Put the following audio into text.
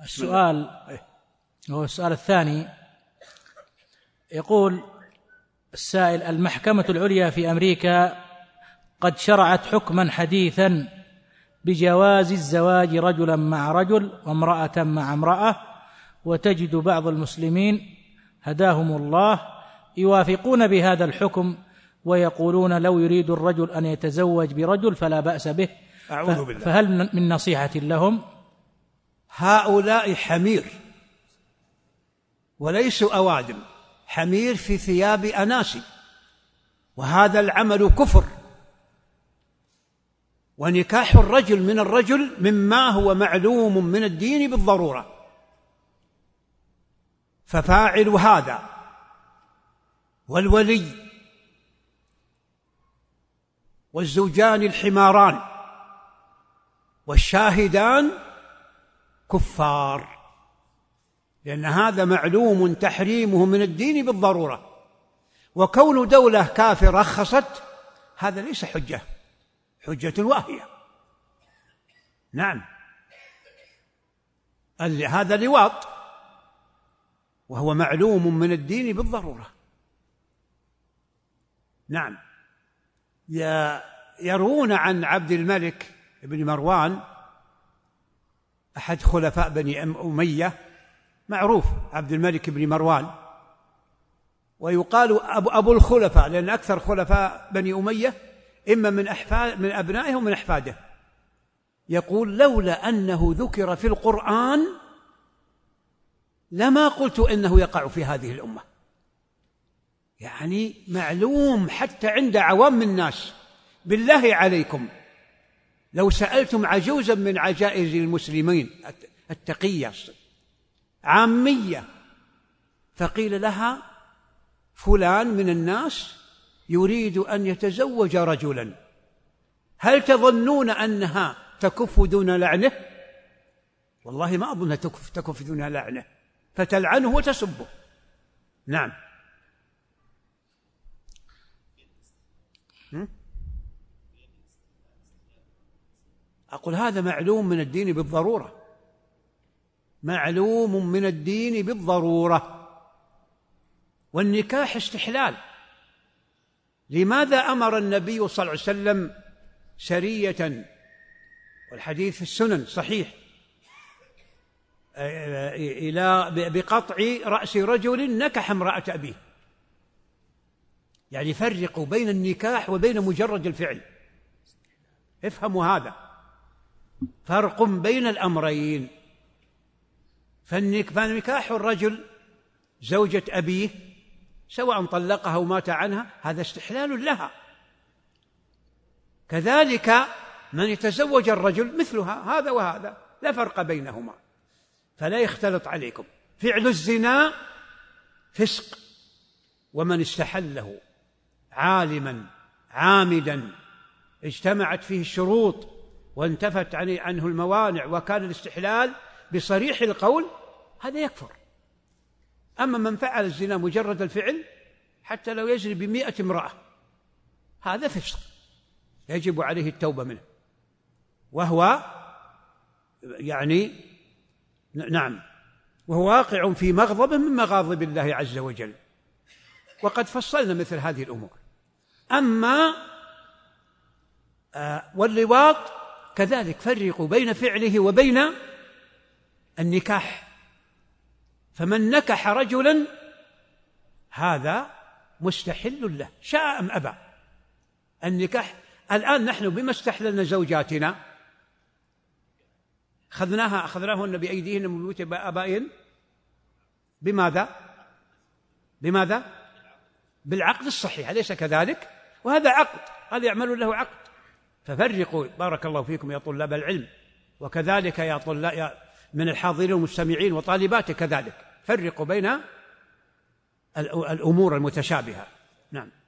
السؤال هو السؤال الثاني يقول السائل المحكمة العليا في أمريكا قد شرعت حكما حديثا بجواز الزواج رجلا مع رجل وامرأة مع امرأة وتجد بعض المسلمين هداهم الله يوافقون بهذا الحكم ويقولون لو يريد الرجل أن يتزوج برجل فلا بأس به أعوذ بالله فهل من نصيحة لهم هؤلاء حمير وليسوا أوادم حمير في ثياب أناسي وهذا العمل كفر ونكاح الرجل من الرجل مما هو معلوم من الدين بالضروره ففاعل هذا والولي والزوجان الحماران والشاهدان كفار لأن هذا معلوم تحريمه من الدين بالضرورة وكون دولة كافرة رخصت هذا ليس حجة حجة واهية نعم هذا لواط وهو معلوم من الدين بالضرورة نعم يروون عن عبد الملك بن مروان أحد خلفاء بني أمية معروف عبد الملك بن مروان ويقال أبو, أبو الخلفاء لأن أكثر خلفاء بني أمية إما من أحفاد من أبنائه ومن أحفاده يقول لولا أنه ذكر في القرآن لما قلت إنه يقع في هذه الأمة يعني معلوم حتى عند عوام الناس بالله عليكم لو سألتم عجوزا من عجائز المسلمين التقية عامية فقيل لها فلان من الناس يريد أن يتزوج رجلا هل تظنون أنها تكف دون لعنه والله ما أظنها تكف, تكف دون لعنه فتلعنه وتسبه نعم Hmm? أقول هذا معلوم من الدين بالضرورة معلوم من الدين بالضرورة والنكاح استحلال لماذا أمر النبي صلى الله عليه وسلم سرية والحديث في السنن صحيح إلى بقطع رأس رجل نكح امرأة أبيه يعني فرقوا بين النكاح وبين مجرد الفعل افهموا هذا فرق بين الأمرين فنكاح الرجل زوجة أبيه سواء طلقها أو مات عنها هذا استحلال لها كذلك من يتزوج الرجل مثلها هذا وهذا لا فرق بينهما فلا يختلط عليكم فعل الزنا فسق ومن استحله عالما عامدا اجتمعت فيه الشروط وانتفت عنه الموانع وكان الاستحلال بصريح القول هذا يكفر أما من فعل الزنا مجرد الفعل حتى لو يزني بمئة امرأة هذا فسق يجب عليه التوبة منه وهو يعني نعم وهو واقع في مغضب من مغاضب الله عز وجل وقد فصلنا مثل هذه الأمور أما آه واللواط كذلك فرقوا بين فعله وبين النكاح فمن نكح رجلا هذا مستحل له شاء أم أبى النكاح الآن نحن بما استحللنا زوجاتنا أخذناها أخذناهن بأيديهن من بيوت آبائهن بماذا؟ بماذا؟ بالعقد الصحيح أليس كذلك؟ وهذا عقد هذا يعمل له عقد ففرقوا بارك الله فيكم يا طلاب العلم وكذلك يا طلاب من الحاضرين والمستمعين وطالباته كذلك فرقوا بين الأمور المتشابهة نعم